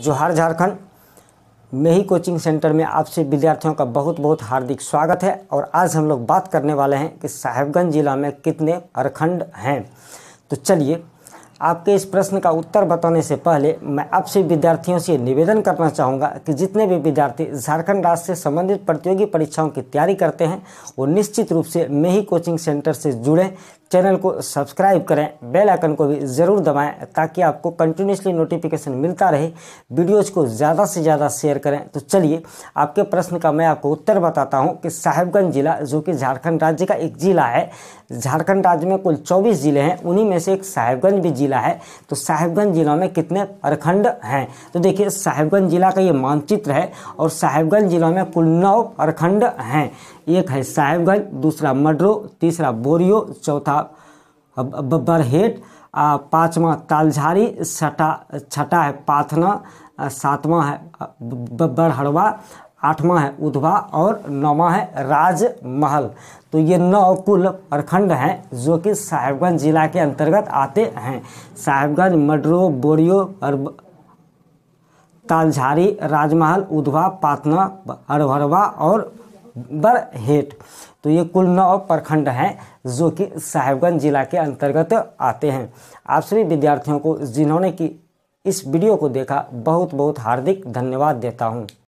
जोहार झारखंड में ही coaching centre में आपसे विद्यार्थियों का बहुत बहुत हार्दिक स्वागत है और आज हम लोग बात करने वाले हैं कि साहेबगंज ज़िला में कितने प्रखंड हैं तो चलिए आपके इस प्रश्न का उत्तर बताने से पहले मैं आपसे विद्यार्थियों से निवेदन करना चाहूँगा कि जितने भी विद्यार्थी झारखंड राज्य से संबंधित प्रतियोगी परीक्षाओं की तैयारी करते हैं वो निश्चित रूप से मेही कोचिंग सेंटर से जुड़ें चैनल को सब्सक्राइब करें बेल आइकन को भी ज़रूर दबाएं ताकि आपको कंटिन्यूसली नोटिफिकेशन मिलता रहे वीडियोज को ज़्यादा से ज़्यादा शेयर करें तो चलिए आपके प्रश्न का मैं आपको उत्तर बताता हूँ कि साहेबगंज ज़िला जो कि झारखंड राज्य का एक ज़िला है झारखंड राज्य में कुल 24 ज़िले हैं उन्हीं में से एक साहेबगंज भी ज़िला है तो साहिबगंज ज़िला में कितने प्रखंड हैं तो देखिए साहेबगंज ज़िला का ये मानचित्र है और साहेबगंज ज़िला में कुल नौ प्रखंड हैं एक है साहेबगंज दूसरा मडरो तीसरा बोरियो चौथा बरहेट पाँचवा तालझारी छठा छठा है पाथना सातवां है बरहड़वा आठवां है उधवा और नौवा है राजमहल तो ये नौ कुल प्रखंड हैं जो कि साहेबगंज जिला के अंतर्गत आते हैं साहेबगंज मडरो बोरियो और तालझारी राजमहल उधवा पातना अरहरवा और बरहेट तो ये कुल नौ प्रखंड हैं जो कि साहेबगंज जिला के अंतर्गत आते हैं आप सभी विद्यार्थियों को जिन्होंने कि इस वीडियो को देखा बहुत बहुत हार्दिक धन्यवाद देता हूँ